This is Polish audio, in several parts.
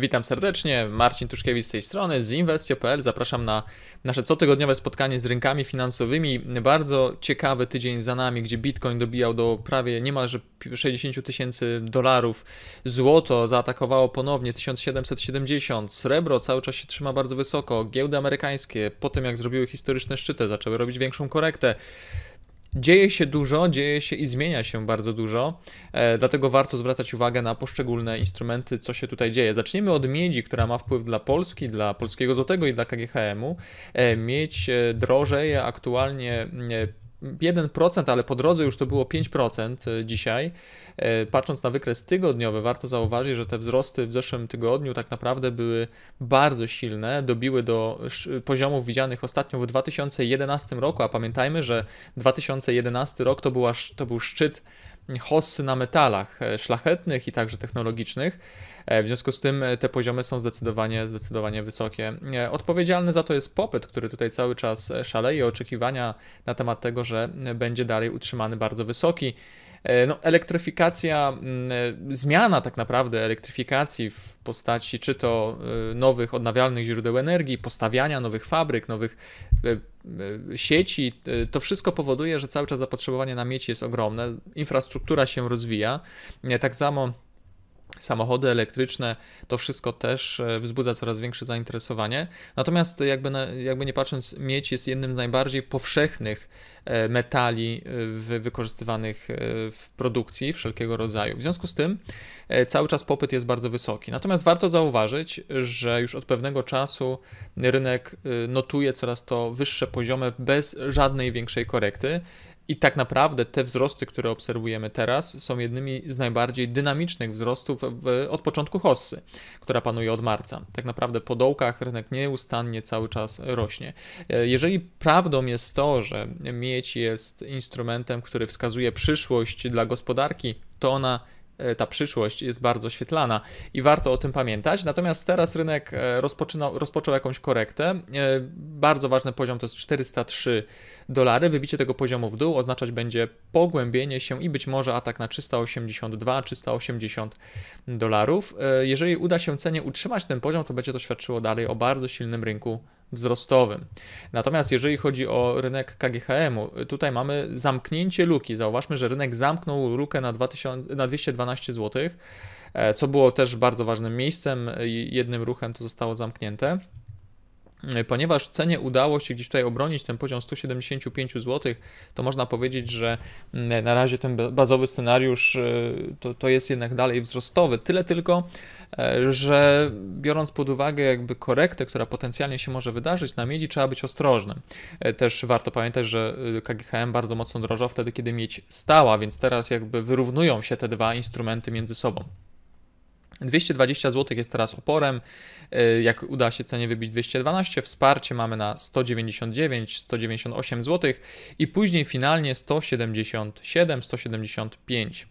Witam serdecznie, Marcin Tuszkiewicz z tej strony, z Investio.pl. Zapraszam na nasze cotygodniowe spotkanie z rynkami finansowymi. Bardzo ciekawy tydzień za nami, gdzie Bitcoin dobijał do prawie niemalże 60 tysięcy dolarów. Złoto zaatakowało ponownie 1770, srebro cały czas się trzyma bardzo wysoko. Giełdy amerykańskie po tym jak zrobiły historyczne szczyty zaczęły robić większą korektę. Dzieje się dużo, dzieje się i zmienia się bardzo dużo, e, dlatego warto zwracać uwagę na poszczególne instrumenty, co się tutaj dzieje. Zaczniemy od miedzi, która ma wpływ dla Polski, dla polskiego złotego i dla KGHM-u. E, miedź e, drożeje aktualnie 1%, ale po drodze już to było 5% e, dzisiaj. E, patrząc na wykres tygodniowy, warto zauważyć, że te wzrosty w zeszłym tygodniu tak naprawdę były bardzo silne, dobiły do poziomów widzianych ostatnio w 2011 roku, a pamiętajmy, że 2011 rok to, była, to był szczyt hossy na metalach e, szlachetnych i także technologicznych. E, w związku z tym e, te poziomy są zdecydowanie, zdecydowanie wysokie. Odpowiedzialny za to jest popyt, który tutaj cały czas szaleje, oczekiwania na temat tego, że będzie dalej utrzymany bardzo wysoki. E, no, elektryfikacja, mm, e, zmiana tak naprawdę elektryfikacji w postaci czy to e, nowych odnawialnych źródeł energii, postawiania nowych fabryk, nowych sieci, to wszystko powoduje, że cały czas zapotrzebowanie na mieć jest ogromne, infrastruktura się rozwija. Tak samo samochody elektryczne, to wszystko też e, wzbudza coraz większe zainteresowanie. Natomiast jakby, na, jakby nie patrząc, miedź jest jednym z najbardziej powszechnych e, metali e, wykorzystywanych w produkcji wszelkiego rodzaju. W związku z tym cały czas popyt jest bardzo wysoki. Natomiast warto zauważyć, że już od pewnego czasu rynek notuje coraz to wyższe poziomy bez żadnej większej korekty. I tak naprawdę te wzrosty, które obserwujemy teraz, są jednymi z najbardziej dynamicznych wzrostów w, od początku hossy, która panuje od marca. Tak naprawdę po dołkach rynek nieustannie cały czas rośnie. E, jeżeli prawdą jest to, że miedź jest instrumentem, który wskazuje przyszłość dla gospodarki, to ona E, ta przyszłość jest bardzo świetlana i warto o tym pamiętać. Natomiast teraz rynek e, rozpoczął jakąś korektę. E, bardzo ważny poziom to jest 403 dolary. Wybicie tego poziomu w dół oznaczać będzie pogłębienie się i być może atak na 382-380 dolarów. Jeżeli uda się cenie utrzymać ten poziom, to będzie to świadczyło dalej o bardzo silnym rynku wzrostowym. Natomiast jeżeli chodzi o rynek KGHM-u, tutaj mamy zamknięcie luki. Zauważmy, że rynek zamknął lukę na, 2000, na 212 zł, e, co było też bardzo ważnym miejscem. Jednym ruchem to zostało zamknięte. E, ponieważ cenie udało się gdzieś tutaj obronić ten poziom 175 zł, to można powiedzieć, że mm, na razie ten bazowy scenariusz e, to, to jest jednak dalej wzrostowy. Tyle tylko, e, że biorąc pod uwagę jakby korektę, która potencjalnie się może wydarzyć na miedzi, trzeba być ostrożnym. Też warto pamiętać, że KGHM bardzo mocno drożał wtedy, kiedy miedź stała, więc teraz jakby wyrównują się te dwa instrumenty między sobą. 220 zł jest teraz oporem. Y, jak uda się cenie wybić 212, wsparcie mamy na 199, 198 zł i później finalnie 177, 175.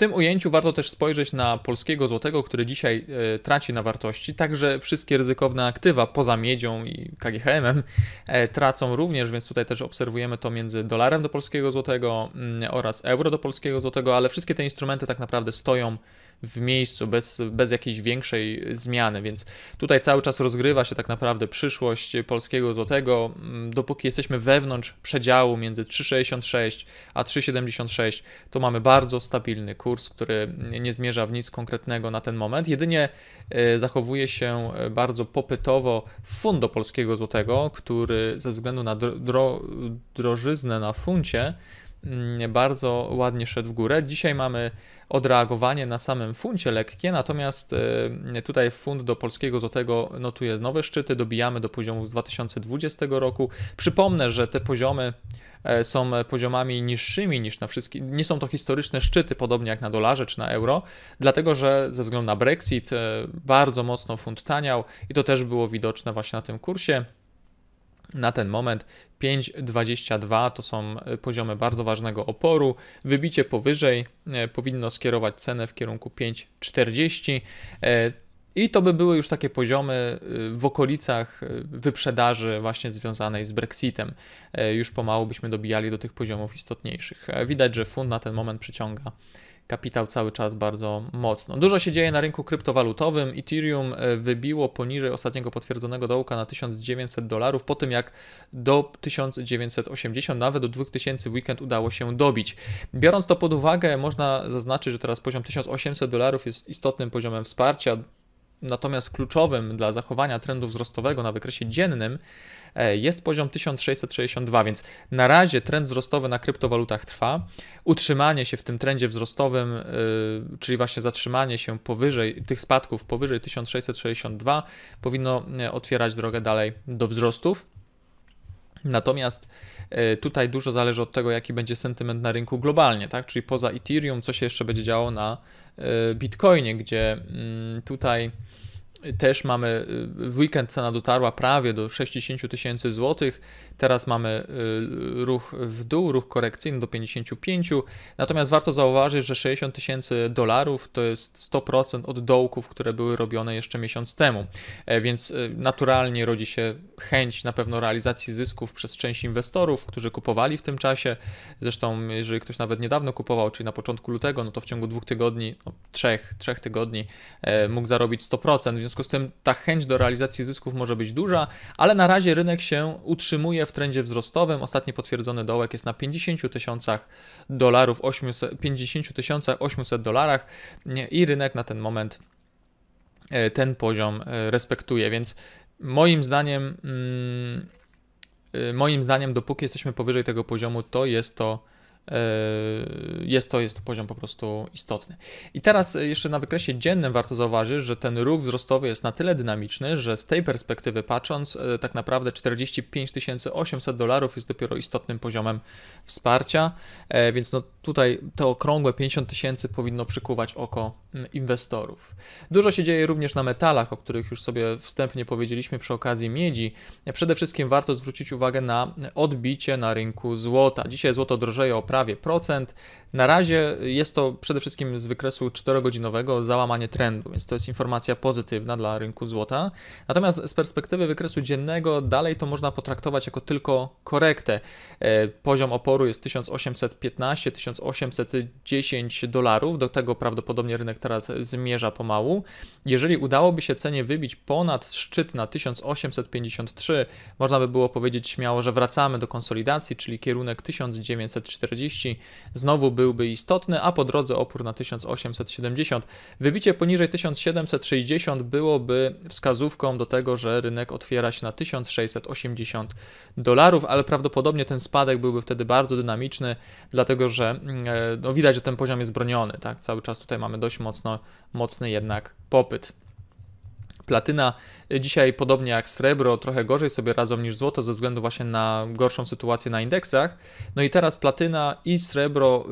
tym ujęciu warto też spojrzeć na polskiego złotego, który dzisiaj e, traci na wartości, także wszystkie ryzykowne aktywa poza miedzią i KGHM e, tracą również, więc tutaj też obserwujemy to między dolarem do polskiego złotego mm, oraz euro do polskiego złotego, ale wszystkie te instrumenty tak naprawdę stoją w miejscu, bez, bez jakiejś większej zmiany, więc tutaj cały czas rozgrywa się tak naprawdę przyszłość polskiego złotego, mm, dopóki jesteśmy wewnątrz przedziału między 3,66 a 3,76, to mamy bardzo stabilny kurs, który nie zmierza w nic konkretnego na ten moment, jedynie e, zachowuje się e, bardzo popytowo fund do polskiego złotego, który ze względu na dro drożyznę na funcie, Mm, bardzo ładnie szedł w górę. Dzisiaj mamy odreagowanie na samym funcie lekkie, natomiast y, tutaj fund do polskiego złotego notuje nowe szczyty, dobijamy do poziomów z 2020 roku. Przypomnę, że te poziomy e, są poziomami niższymi niż na wszystkie, nie są to historyczne szczyty, podobnie jak na dolarze czy na euro, dlatego że ze względu na Brexit e, bardzo mocno fund taniał i to też było widoczne właśnie na tym kursie. Na ten moment 5,22 to są e, poziomy bardzo ważnego oporu. Wybicie powyżej e, powinno skierować cenę w kierunku 5,40. E, I to by były już takie poziomy w okolicach wyprzedaży właśnie związanej z Brexitem. Już pomału byśmy dobijali do tych poziomów istotniejszych. Widać, że fund na ten moment przyciąga kapitał cały czas bardzo mocno. Dużo się dzieje na rynku kryptowalutowym. Ethereum e, wybiło poniżej ostatniego potwierdzonego dołka na 1900 dolarów, po tym jak do 1980, nawet do 2000 weekend udało się dobić. Biorąc to pod uwagę, można zaznaczyć, że teraz poziom 1800 dolarów jest istotnym poziomem wsparcia. Natomiast kluczowym dla zachowania trendu wzrostowego na wykresie dziennym e, jest poziom 1662, więc na razie trend wzrostowy na kryptowalutach trwa. Utrzymanie się w tym trendzie wzrostowym, e, czyli właśnie zatrzymanie się powyżej tych spadków powyżej 1662 powinno e, otwierać drogę dalej do wzrostów. Natomiast tutaj dużo zależy od tego, jaki będzie sentyment na rynku globalnie, tak? Czyli poza Ethereum, co się jeszcze będzie działo na Bitcoinie, gdzie mm, tutaj też mamy, y, w weekend cena dotarła prawie do 60 tysięcy złotych, teraz mamy y, ruch w dół, ruch korekcyjny do 55, natomiast warto zauważyć, że 60 tysięcy dolarów to jest 100% od dołków, które były robione jeszcze miesiąc temu, e, więc y, naturalnie rodzi się chęć na pewno realizacji zysków przez część inwestorów, którzy kupowali w tym czasie, zresztą jeżeli ktoś nawet niedawno kupował, czyli na początku lutego, no to w ciągu dwóch tygodni, no, trzech, trzech tygodni e, mógł zarobić 100%, związku z tym ta chęć do realizacji zysków może być duża, ale na razie rynek się utrzymuje w trendzie wzrostowym. Ostatni potwierdzony dołek jest na 50 tysiącach dolarów, 50 800 dolarach i rynek na ten moment e, ten poziom e, respektuje, więc moim zdaniem mm, e, moim zdaniem dopóki jesteśmy powyżej tego poziomu, to jest to jest to, jest to poziom po prostu istotny. I teraz e, jeszcze na wykresie dziennym warto zauważyć, że ten ruch wzrostowy jest na tyle dynamiczny, że z tej perspektywy patrząc, e, tak naprawdę 45 800 dolarów jest dopiero istotnym poziomem wsparcia, e, więc no tutaj te okrągłe 50 tysięcy powinno przykuwać oko inwestorów. Dużo się dzieje również na metalach, o których już sobie wstępnie powiedzieliśmy przy okazji miedzi. Przede wszystkim warto zwrócić uwagę na odbicie na rynku złota. Dzisiaj złoto drożeje o prawie procent, na razie jest to przede wszystkim z wykresu 4-godzinowego załamanie trendu, więc to jest informacja pozytywna dla rynku złota. Natomiast z perspektywy wykresu dziennego dalej to można potraktować jako tylko korektę. E, poziom oporu jest 1815-1810 dolarów, do tego prawdopodobnie rynek teraz zmierza pomału. Jeżeli udałoby się cenie wybić ponad szczyt na 1853, można by było powiedzieć śmiało, że wracamy do konsolidacji, czyli kierunek 1940 znowu był byłby istotny, a po drodze opór na 1870. Wybicie poniżej 1760 byłoby wskazówką do tego, że rynek otwiera się na 1680 dolarów, ale prawdopodobnie ten spadek byłby wtedy bardzo dynamiczny, dlatego że mm, e, no, widać, że ten poziom jest broniony. Tak? Cały czas tutaj mamy dość mocno, mocny jednak popyt. Platyna dzisiaj podobnie jak srebro, trochę gorzej sobie radzą niż złoto ze względu właśnie na gorszą sytuację na indeksach. No i teraz platyna i srebro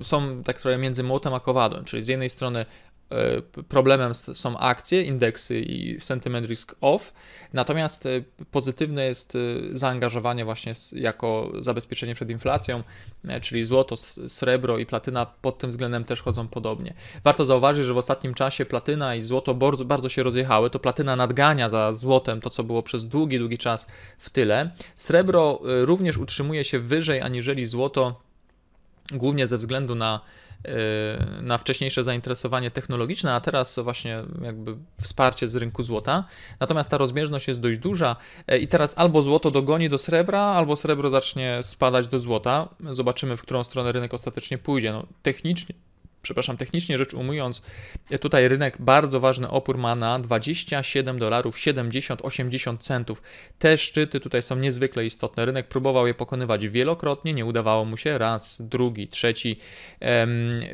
y, są tak trochę między młotem a kowadłem, czyli z jednej strony E, problemem są akcje, indeksy i sentiment risk off, natomiast e, pozytywne jest e, zaangażowanie właśnie jako zabezpieczenie przed inflacją, czyli złoto, srebro i platyna pod tym względem też chodzą podobnie. Warto zauważyć, że w ostatnim czasie platyna i złoto bardzo, bardzo się rozjechały, to platyna nadgania za złotem to, co było przez długi, długi czas w tyle. Srebro również utrzymuje się wyżej aniżeli złoto, głównie ze względu na Y, na wcześniejsze zainteresowanie technologiczne, a teraz właśnie jakby wsparcie z rynku złota. Natomiast ta rozbieżność jest dość duża e, i teraz albo złoto dogoni do srebra, albo srebro zacznie spadać do złota. Zobaczymy, w którą stronę rynek ostatecznie pójdzie. No, technicznie przepraszam, technicznie rzecz ujmując, tutaj rynek bardzo ważny opór ma na 27 dolarów 70-80 centów. Te szczyty tutaj są niezwykle istotne. Rynek próbował je pokonywać wielokrotnie, nie udawało mu się raz, drugi, trzeci.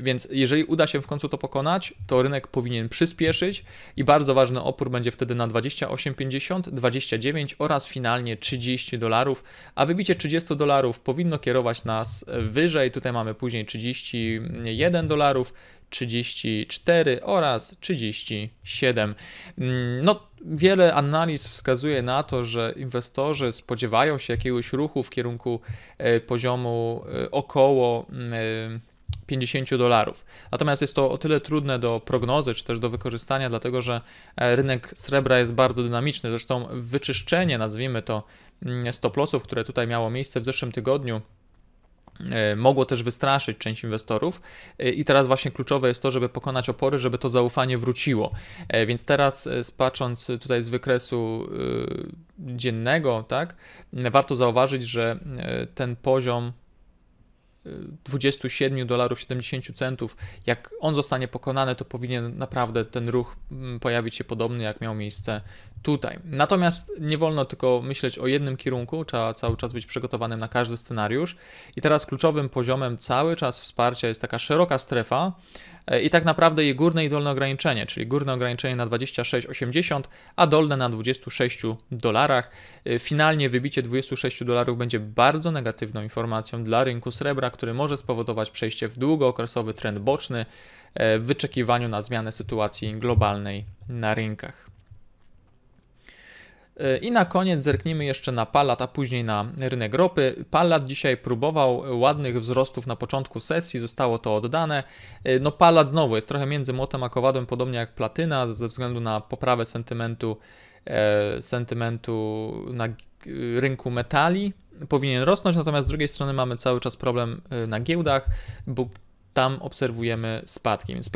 Więc jeżeli uda się w końcu to pokonać, to rynek powinien przyspieszyć i bardzo ważny opór będzie wtedy na 28,50, 29 oraz finalnie 30 dolarów, a wybicie 30 dolarów powinno kierować nas wyżej. Tutaj mamy później 31 dolarów dolarów, 34 oraz 37. Mm, no, wiele analiz wskazuje na to, że inwestorzy spodziewają się jakiegoś ruchu w kierunku e, poziomu e, około 50 mm, e, dolarów. Natomiast jest to o tyle trudne do prognozy czy też do wykorzystania, dlatego że rynek srebra jest bardzo dynamiczny. Zresztą wyczyszczenie, nazwijmy to, mm, stop lossów, które tutaj miało miejsce w zeszłym tygodniu E, mogło też wystraszyć część inwestorów e, i teraz właśnie kluczowe jest to, żeby pokonać opory, żeby to zaufanie wróciło. E, więc teraz patrząc tutaj z wykresu dziennego, tak, warto zauważyć, że ten poziom 27 dolarów 70 centów, jak on zostanie pokonany, to powinien naprawdę ten ruch mm, pojawić się podobny, jak miał miejsce tutaj. Natomiast nie wolno tylko myśleć o jednym kierunku, trzeba cały czas być przygotowanym na każdy scenariusz. I teraz kluczowym poziomem cały czas wsparcia jest taka szeroka strefa e, i tak naprawdę jej górne i dolne ograniczenie, czyli górne ograniczenie na 26,80, a dolne na 26 dolarach. E, finalnie wybicie 26 dolarów będzie bardzo negatywną informacją dla rynku srebra, który może spowodować przejście w długookresowy trend boczny e, w wyczekiwaniu na zmianę sytuacji globalnej na rynkach. I na koniec zerknijmy jeszcze na Palat, a później na rynek ropy. Palat dzisiaj próbował ładnych wzrostów na początku sesji, zostało to oddane. No Palat znowu jest trochę między młotem a kowadłem, podobnie jak platyna, ze względu na poprawę sentymentu, e, sentymentu na rynku metali powinien rosnąć, natomiast z drugiej strony mamy cały czas problem e, na giełdach, bo tam obserwujemy spadki, więc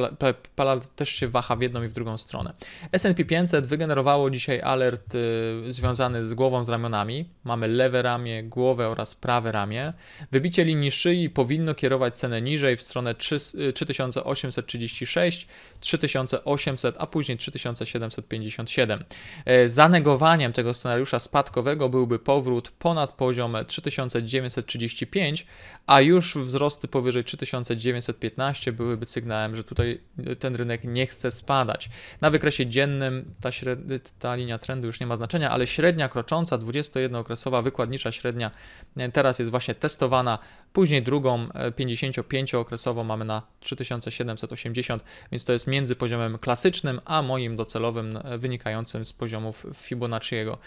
pala też się waha w jedną i w drugą stronę. S&P 500 wygenerowało dzisiaj alert y, związany z głową, z ramionami. Mamy lewe ramię, głowę oraz prawe ramię. Wybicie linii szyi powinno kierować cenę niżej w stronę 3836, 3800, y, a później 3757. E, zanegowaniem tego scenariusza spadkowego byłby powrót ponad poziom 3935, a już wzrosty powyżej 3900 515 byłyby sygnałem, że tutaj ten rynek nie chce spadać. Na wykresie dziennym ta, ta linia trendu już nie ma znaczenia, ale średnia krocząca 21-okresowa wykładnicza średnia e, teraz jest właśnie testowana. Później drugą 55-okresową e, mamy na 3780, więc to jest między poziomem klasycznym a moim docelowym e, wynikającym z poziomów Fibonacciego,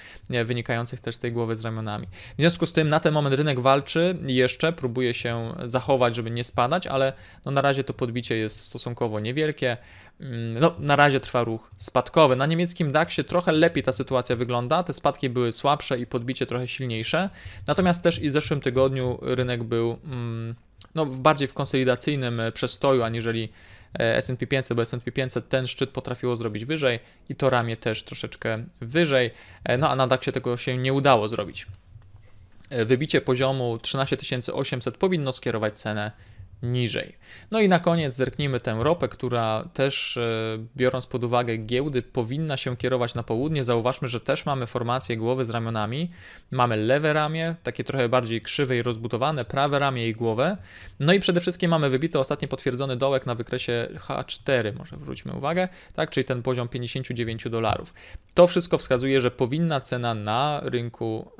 wynikających też z tej głowy z ramionami. W związku z tym na ten moment rynek walczy jeszcze, próbuje się zachować, żeby nie spadać, ale no na razie to podbicie jest stosunkowo niewielkie. Mm, no na razie trwa ruch spadkowy. Na niemieckim DAX-ie trochę lepiej ta sytuacja wygląda. Te spadki były słabsze i podbicie trochę silniejsze. Natomiast też i w zeszłym tygodniu rynek był mm, no, bardziej w konsolidacyjnym e, przestoju, aniżeli e, S&P 500, bo S&P 500 ten szczyt potrafiło zrobić wyżej i to ramię też troszeczkę wyżej, e, no a na DAX-ie tego się nie udało zrobić. Wybicie poziomu 13800 powinno skierować cenę niżej. No i na koniec zerknijmy tę ropę, która też e, biorąc pod uwagę giełdy powinna się kierować na południe. Zauważmy, że też mamy formację głowy z ramionami. Mamy lewe ramię, takie trochę bardziej krzywe i rozbutowane, prawe ramię i głowę. No i przede wszystkim mamy wybity ostatnio potwierdzony dołek na wykresie H4, może wróćmy uwagę, tak, czyli ten poziom 59 dolarów. To wszystko wskazuje, że powinna cena na rynku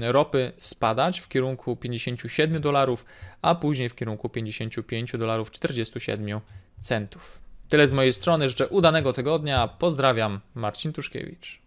yy, ropy spadać w kierunku 57 dolarów, a później w kierunku 55 dolarów 47 centów. Tyle z mojej strony, życzę udanego tygodnia, pozdrawiam, Marcin Tuszkiewicz.